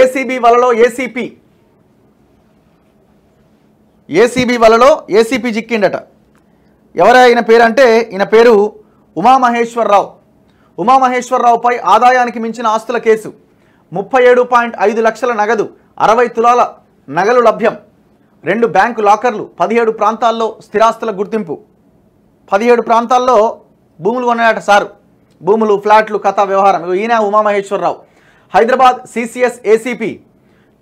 ACB వలలో ACP ACB వలలో ACP చిక్కిండట ఎవరు ఈయన పేరు అంటే ఈయన పేరు ఉమామహేశ్వరరావు ఉమామహేశ్వరరావుపై ఆదాయానికి మించిన ఆస్తుల కేసు ముప్పై ఏడు పాయింట్ ఐదు లక్షల నగదు అరవై తులాల నగలు లభ్యం రెండు బ్యాంకు లాకర్లు పదిహేడు ప్రాంతాల్లో స్థిరాస్తుల గుర్తింపు పదిహేడు ప్రాంతాల్లో భూములు ఉన్నాయట సారు భూములు ఫ్లాట్లు కథా వ్యవహారం ఈయన Umamaheswararao Hyderabad CCS ACP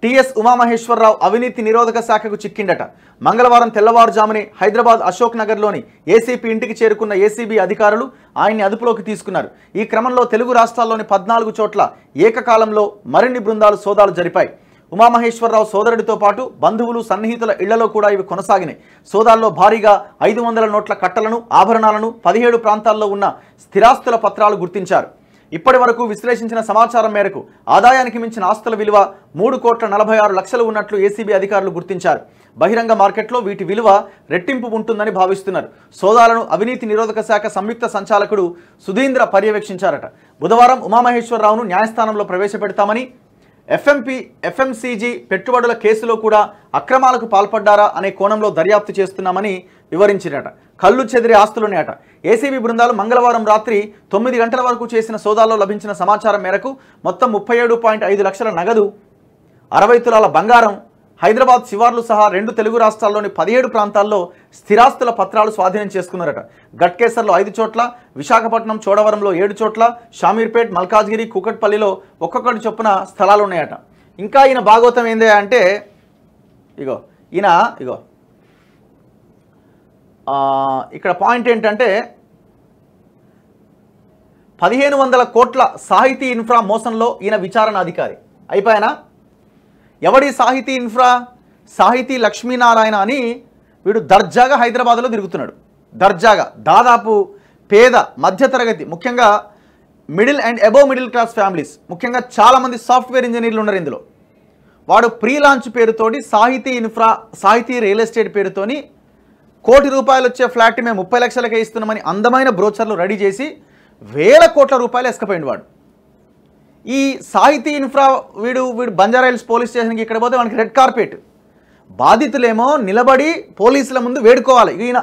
TS Umamaheswararao అవినీతి నిరోధక శాఖకు చిక్కిండట మంగళవారం తెల్లవారుజామునే హైదరాబాద్ అశోక్ నగర్లోని ఏసీపీ ఇంటికి చేరుకున్న ఏసీబీ అధికారులు ఆయన్ని అదుపులోకి తీసుకున్నారు ఈ క్రమంలో తెలుగు రాష్ట్రాల్లోని పద్నాలుగు చోట్ల ఏకకాలంలో మరిన్ని బృందాలు సోదాలు జరిపాయి ఉమామహేశ్వరరావు సోదరుడితో పాటు బంధువులు సన్నిహితుల ఇళ్లలో కూడా ఇవి కొనసాగినాయి సోదాల్లో భారీగా ఐదు వందల నోట్ల కట్టలను ఆభరణాలను పదిహేడు ప్రాంతాల్లో ఉన్న స్థిరాస్తుల పత్రాలు గుర్తించారు ఇప్పటి వరకు విశ్లేషించిన సమాచారం మేరకు ఆదాయానికి మించిన ఆస్తుల విలువ మూడు కోట్ల నలభై ఆరు లక్షలు ఉన్నట్లు ఏసీబీ అధికారులు గుర్తించారు బహిరంగ మార్కెట్లో వీటి విలువ రెట్టింపు ఉంటుందని భావిస్తున్నారు సోదాలను అవినీతి నిరోధక శాఖ సంయుక్త సంచాలకుడు సుధీంద్ర పర్యవేక్షించారట బుధవారం ఉమామహేశ్వరరావును న్యాయస్థానంలో ప్రవేశపెడతామని ఎఫ్ఎంపి ఎఫ్ఎంసీజీ పెట్టుబడుల కేసులో కూడా అక్రమాలకు పాల్పడ్డారా అనే కోణంలో దర్యాప్తు చేస్తున్నామని వివరించినట కళ్ళు చెదిరే ఆస్తులున్నాయట ఏసీబీ బృందాలు మంగళవారం రాత్రి తొమ్మిది గంటల వరకు చేసిన సోదాల్లో లభించిన సమాచారం మేరకు మొత్తం ముప్పై ఏడు పాయింట్ ఐదు లక్షల నగదు అరవై తులాల బంగారం హైదరాబాద్ శివార్లు సహా రెండు తెలుగు రాష్ట్రాల్లోని పదిహేడు ప్రాంతాల్లో స్థిరాస్తుల పత్రాలు స్వాధీనం చేసుకున్నారట గట్కేసర్లో ఐదు చోట్ల విశాఖపట్నం చోడవరంలో ఏడు చోట్ల షామీర్పేట్ మల్కాజ్గిరి కూకట్పల్లిలో ఒక్కొక్కటి చొప్పున స్థలాలు ఉన్నాయట ఇంకా ఈయన భాగవతం ఏందే అంటే ఇగో ఈయన ఇగో ఇక్కడ పాయింట్ ఏంటంటే పదిహేను వందల కోట్ల సాహితీ ఇన్ఫ్రా మోసంలో ఈయన విచారణ అధికారి అయిపోయినా ఎవడి సాహితీ ఇన్ఫ్రా సాహితీ లక్ష్మీనారాయణ అని వీడు దర్జాగా హైదరాబాద్లో తిరుగుతున్నాడు దర్జాగా దాదాపు పేద మధ్యతరగతి ముఖ్యంగా middle and above middle class families ముఖ్యంగా చాలామంది సాఫ్ట్వేర్ ఇంజనీర్లు ఉన్నారు ఇందులో వాడు ప్రీ లాంచ్ పేరుతోటి సాహితీ ఇన్ఫ్రా సాహితీ రియల్ ఎస్టేట్ పేరుతోని కోటి రూపాయలు వచ్చే ఫ్లాట్ మేము ముప్పై లక్షలకే ఇస్తున్నామని అందమైన బ్రోచర్లు రెడీ చేసి వేల కోట్ల రూపాయలు ఎసుకపోయింది వాడు ఈ సాహితీ ఇన్ఫ్రా వీడు వీడు బంజారాయిల్స్ పోలీస్ స్టేషన్కి ఇక్కడ పోతే వానికి రెడ్ కార్పెట్ బాధితులేమో నిలబడి పోలీసుల ముందు వేడుకోవాలి ఈయన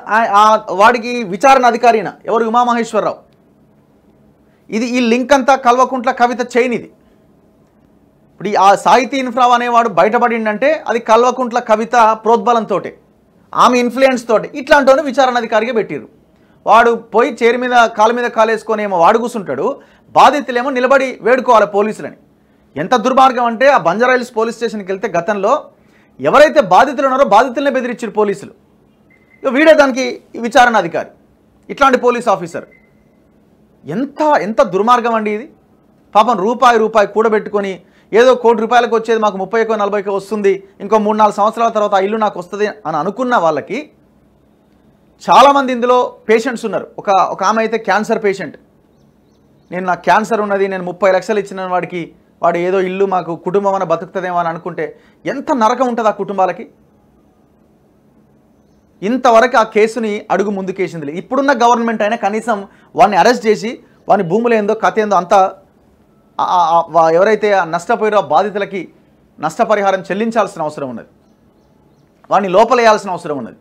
వాడికి విచారణ అధికారి ఎవరు ఉమామహేశ్వరరావు ఇది ఈ లింక్ అంతా కల్వకుంట్ల కవిత చైన్ ఇది ఇప్పుడు ఈ ఆ సాహితీ ఇన్ఫ్రా అనేవాడు బయటపడిందంటే అది కల్వకుంట్ల కవిత ప్రోద్బలంతో ఆమె ఇన్ఫ్లుయెన్స్ తోటి ఇట్లాంటి అధికారిగా పెట్టారు వాడు పోయి చేరు మీద కాలు మీద కాలేసుకొని ఏమో వాడు కూసుంటాడు బాధితులేమో నిలబడి వేడుకోవాలి పోలీసులని ఎంత దుర్మార్గం అంటే ఆ బంజారాయిల్స్ పోలీస్ స్టేషన్కి వెళ్తే గతంలో ఎవరైతే బాధితులు ఉన్నారో బాధితులనే బెదిరించారు పోలీసులు వీడే దానికి విచారణాధికారి ఇట్లాంటి పోలీస్ ఆఫీసర్ ఎంత ఎంత దుర్మార్గం అండి ఇది పాపం రూపాయి రూపాయి కూడబెట్టుకొని ఏదో కోటి రూపాయలకు వచ్చేది మాకు ముప్పైకో నలభైకో వస్తుంది ఇంకో మూడు నాలుగు సంవత్సరాల తర్వాత ఆ ఇల్లు నాకు వస్తుంది అని అనుకున్న వాళ్ళకి చాలామంది ఇందులో పేషెంట్స్ ఉన్నారు ఒక ఒక ఆమె అయితే క్యాన్సర్ పేషెంట్ నేను నాకు క్యాన్సర్ ఉన్నది నేను ముప్పై లక్షలు ఇచ్చిన వాడికి వాడు ఏదో ఇల్లు మాకు కుటుంబం అని బతుకుతుందేమో అని అనుకుంటే ఎంత నరకం ఉంటుంది ఆ కుటుంబాలకి ఇంతవరకు ఆ కేసుని అడుగు ముందుకేసింది ఇప్పుడున్న గవర్నమెంట్ అయినా కనీసం వాడిని అరెస్ట్ చేసి వాని భూములు ఏందో కథ ఏందో అంతా ఎవరైతే ఆ నష్టపోయారో బాధితులకి నష్టపరిహారం చెల్లించాల్సిన అవసరం ఉన్నది వాడిని లోపలేయాల్సిన అవసరం ఉన్నది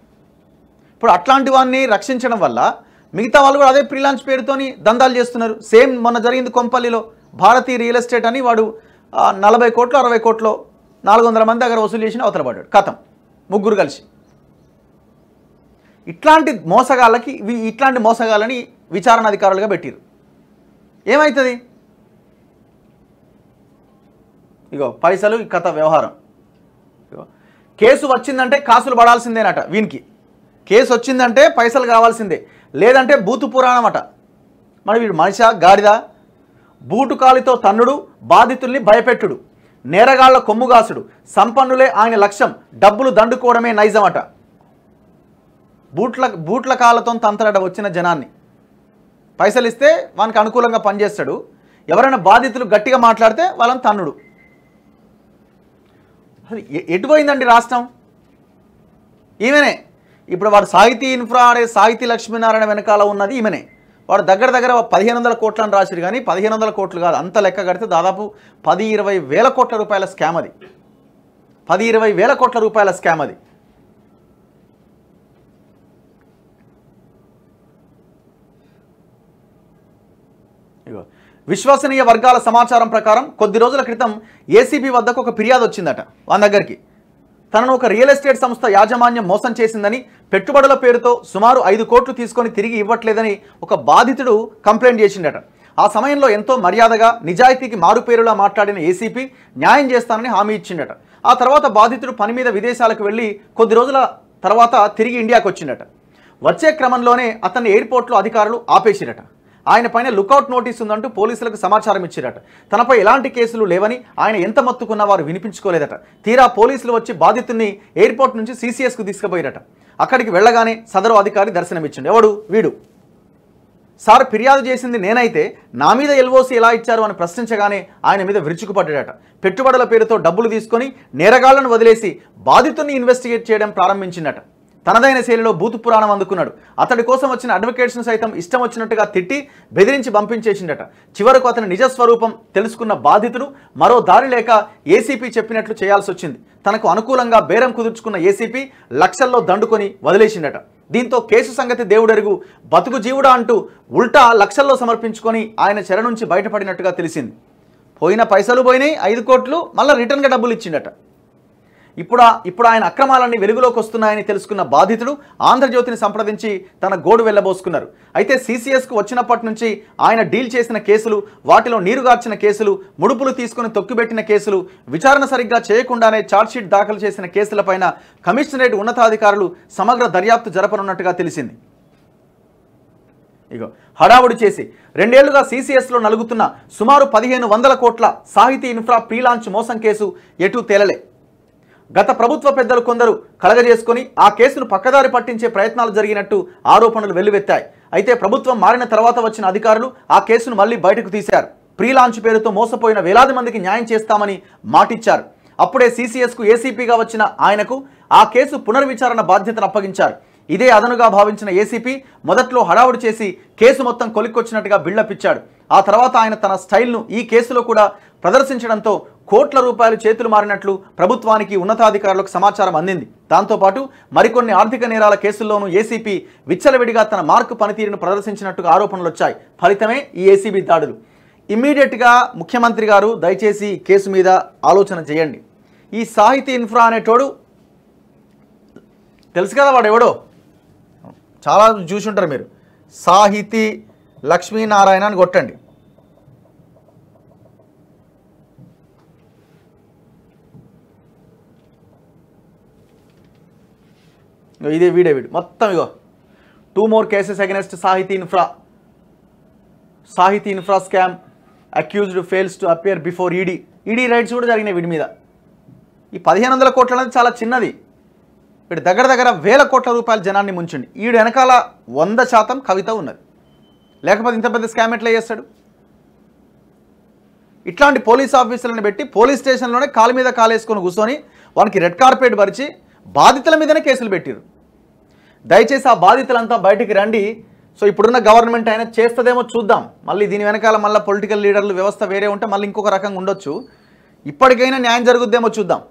ఇప్పుడు అట్లాంటి వాడిని రక్షించడం వల్ల మిగతా వాళ్ళు కూడా అదే ఫ్రీలాన్స్ పేరుతోని దందాలు చేస్తున్నారు సేమ్ మొన్న జరిగింది కొంపల్లిలో భారతీయ రియల్ ఎస్టేట్ అని వాడు నలభై కోట్లు అరవై కోట్లు నాలుగు వందల మంది దగ్గర వసూలు చేసిన అవతల పడ్డాడు కథం ముగ్గురు కలిసి ఇట్లాంటి మోసగాళ్ళకి ఇట్లాంటి మోసగాళ్ళని విచారణ అధికారులుగా పెట్టారు ఏమవుతుంది ఇగో పైసలు ఈ కథ వ్యవహారం కేసు వచ్చిందంటే కాసులు పడాల్సిందేనట వీనికి కేసు వచ్చిందంటే పైసలు కావాల్సిందే లేదంటే బూతు పురాణం అట మరి వీడు మనిష గాడిద బూటుకాలితో తన్నుడు బాధితుల్ని భయపెట్టుడు నేరగాళ్ల కొమ్ముగాసుడు సంపన్నులే ఆయన లక్ష్యం డబ్బులు దండుకోవడమే నైజమట బూట్ల బూట్ల కాళ్ళతో తంతలట వచ్చిన జనాన్ని పైసలు ఇస్తే వానికి అనుకూలంగా పనిచేస్తాడు ఎవరైనా బాధితులు గట్టిగా మాట్లాడితే వాళ్ళని తన్నుడు ఎటు ఎటుపోయిందండి రాష్ట్రం ఈమెనే ఇప్పుడు వాడు సాహితీ ఇన్ఫ్రా అనే సాహితీ లక్ష్మీనారాయణ వెనకాల ఉన్నది ఈమెనే వాడు దగ్గర దగ్గర పదిహేను వందల కోట్లను రాసిరు కానీ పదిహేను వందల కోట్లు కాదు అంత లెక్క కడితే దాదాపు పది ఇరవై వేల కోట్ల రూపాయల స్కామ్ అది పది ఇరవై వేల కోట్ల రూపాయల స్కామ్ అది ఇగో విశ్వసనీయ వర్గాల సమాచారం ప్రకారం కొద్ది రోజుల క్రితం ఏసీబీ వద్దకు ఒక ఫిర్యాదు వచ్చిందట వాళ్ళ దగ్గరికి తనను ఒక రియల్ ఎస్టేట్ సంస్థ యాజమాన్యం మోసం చేసిందని పెట్టుబడుల పేరుతో సుమారు ఐదు కోట్లు తీసుకొని తిరిగి ఇవ్వట్లేదని ఒక బాధితుడు కంప్లైంట్ చేసిండట ఆ సమయంలో ఎంతో మర్యాదగా నిజాయితీకి మారుపేరులా మాట్లాడిన ఏసీపీ న్యాయం చేస్తానని హామీ ఇచ్చిండట ఆ తర్వాత బాధితుడు పని మీద విదేశాలకు వెళ్ళి కొద్ది రోజుల తర్వాత తిరిగి ఇండియాకు వచ్చిండట వచ్చే క్రమంలోనే అతన్ని ఎయిర్పోర్ట్లో అధికారులు ఆపేసిరట ఆయన పైన లుకౌట్ నోటీస్ ఉందంటూ పోలీసులకు సమాచారం ఇచ్చారట తనపై ఎలాంటి కేసులు లేవని ఆయన ఎంత మత్తుకున్నా వారు వినిపించుకోలేదట తీరా పోలీసులు వచ్చి బాధితుడిని ఎయిర్పోర్ట్ నుంచి సీసీఎస్కు తీసుకుపోయారట అక్కడికి వెళ్ళగానే సదరు అధికారి దర్శనమిచ్చిండు ఎవడు వీడు సార్ ఫిర్యాదు చేసింది నేనైతే నా మీద ఎల్ఓసి ఎలా ఇచ్చారు అని ప్రశ్నించగానే ఆయన మీద విరుచుకుపడ్డాడట పెట్టుబడుల పేరుతో డబ్బులు తీసుకొని నేరగాళ్లను వదిలేసి బాధితుని ఇన్వెస్టిగేట్ చేయడం ప్రారంభించిందట తనదైన శైలిలో భూతు పురాణం అందుకున్నాడు అతడి కోసం వచ్చిన అడ్వకేట్స్ను సైతం ఇష్టం వచ్చినట్టుగా తిట్టి బెదిరించి పంపించేసిండట చివరకు అతని నిజస్వరూపం తెలుసుకున్న బాధితుడు మరో దారి లేక ఏసీపీ చెప్పినట్లు చేయాల్సి వచ్చింది తనకు అనుకూలంగా బేరం కుదుర్చుకున్న ఏసీపీ లక్షల్లో దండుకొని వదిలేసిండట దీంతో కేసు సంగతి దేవుడెరుగు బతుకు జీవుడా అంటూ ఉల్టా లక్షల్లో సమర్పించుకొని ఆయన చెర నుంచి బయటపడినట్టుగా తెలిసింది పోయిన పైసలు పోయినాయి ఐదు కోట్లు మళ్ళీ రిటర్న్గా డబ్బులు ఇచ్చిండట ఇప్పుడు ఇప్పుడు ఆయన అక్రమాలన్నీ వెలుగులోకి వస్తున్నాయని తెలుసుకున్న బాధితుడు ఆంధ్రజ్యోతిని సంప్రదించి తన గోడు వెళ్ళబోసుకున్నారు అయితే సీసీఎస్కు వచ్చినప్పటి నుంచి ఆయన డీల్ చేసిన కేసులు వాటిలో నీరుగార్చిన కేసులు ముడుపులు తీసుకుని తొక్కుబెట్టిన కేసులు విచారణ సరిగ్గా చేయకుండానే ఛార్జ్షీట్ దాఖలు చేసిన కేసులపైన కమిషనరేట్ ఉన్నతాధికారులు సమగ్ర దర్యాప్తు జరపనున్నట్టుగా తెలిసింది ఇగో హడావుడి చేసి రెండేళ్లుగా సీసీఎస్లో నలుగుతున్న సుమారు పదిహేను వందల కోట్ల సాహితీ ఇన్ఫ్రా ప్రీలాంచ్ మోసం కేసు ఎటూ తేలలే గత ప్రభుత్వ పెద్దలు కొందరు కలగజేసుకొని ఆ కేసును పక్కదారి పట్టించే ప్రయత్నాలు జరిగినట్టు ఆరోపణలు వెల్లువెత్తాయి అయితే ప్రభుత్వం మారిన తర్వాత వచ్చిన అధికారులు ఆ కేసును మళ్లీ బయటకు తీశారు ప్రీ లాంచ్ పేరుతో మోసపోయిన వేలాది మందికి న్యాయం చేస్తామని మాటిచ్చారు అప్పుడే సీసీఎస్కు ఏసీపీగా వచ్చిన ఆయనకు ఆ కేసు పునర్విచారణ బాధ్యతను అప్పగించారు ఇదే అదనుగా భావించిన ఏసీపీ మొదట్లో హడావుడి చేసి కేసు మొత్తం కొలిక్కొచ్చినట్టుగా బిల్డప్ ఇచ్చాడు ఆ తర్వాత ఆయన తన స్టైల్ను ఈ కేసులో కూడా ప్రదర్శించడంతో కోట్ల రూపాయలు చేతులు మారినట్లు ప్రభుత్వానికి ఉన్నతాధికారులకు సమాచారం అందింది దాంతోపాటు మరికొన్ని ఆర్థిక నేరాల కేసుల్లోనూ ఏసీపీ విచ్చలవిడిగా తన మార్కు పనితీరును ప్రదర్శించినట్టుగా ఆరోపణలు వచ్చాయి ఫలితమే ఈ ఏసీబీ దాడులు ఇమ్మీడియట్గా ముఖ్యమంత్రి గారు దయచేసి కేసు మీద ఆలోచన చేయండి ఈ సాహితీ ఇన్ఫ్రా అనేటోడు తెలుసు కదా వాడు ఎవడో చాలా చూసి ఉంటారు మీరు సాహితీ లక్ష్మీనారాయణ అని కొట్టండి ఇదే వీడే వీడు మొత్తం ఇగో two more cases against Sahiti infra Sahiti infra scam accused fails to appear before ED ED raids కూడా జరిగినాయి వీడి మీద ఈ పదిహేను వందల కోట్ల అనేది చాలా చిన్నది వీడి దగ్గర దగ్గర వేల కోట్ల రూపాయల జనాన్ని ముంచండి ఈడు వెనకాల వంద శాతం కవిత ఉన్నది లేకపోతే ఇంత పెద్ద స్కామ్ ఎట్లా చేస్తాడు ఇట్లాంటి పోలీస్ ఆఫీసర్లను పెట్టి పోలీస్ స్టేషన్లోనే కాలు మీద కాలేసుకొని కూర్చొని వానికి రెడ్ కార్పెట్ పరిచి బాధితుల మీదనే కేసులు పెట్టారు దయచేసి ఆ బాధితులంతా బయటికి రండి సో ఇప్పుడున్న గవర్నమెంట్ అయినా చేస్తుందేమో చూద్దాం మళ్ళీ దీని వెనకాల మళ్ళీ పొలిటికల్ లీడర్లు వ్యవస్థ వేరే ఉంటే మళ్ళీ ఇంకొక రకంగా ఉండొచ్చు ఇప్పటికైనా న్యాయం జరుగుద్దేమో చూద్దాం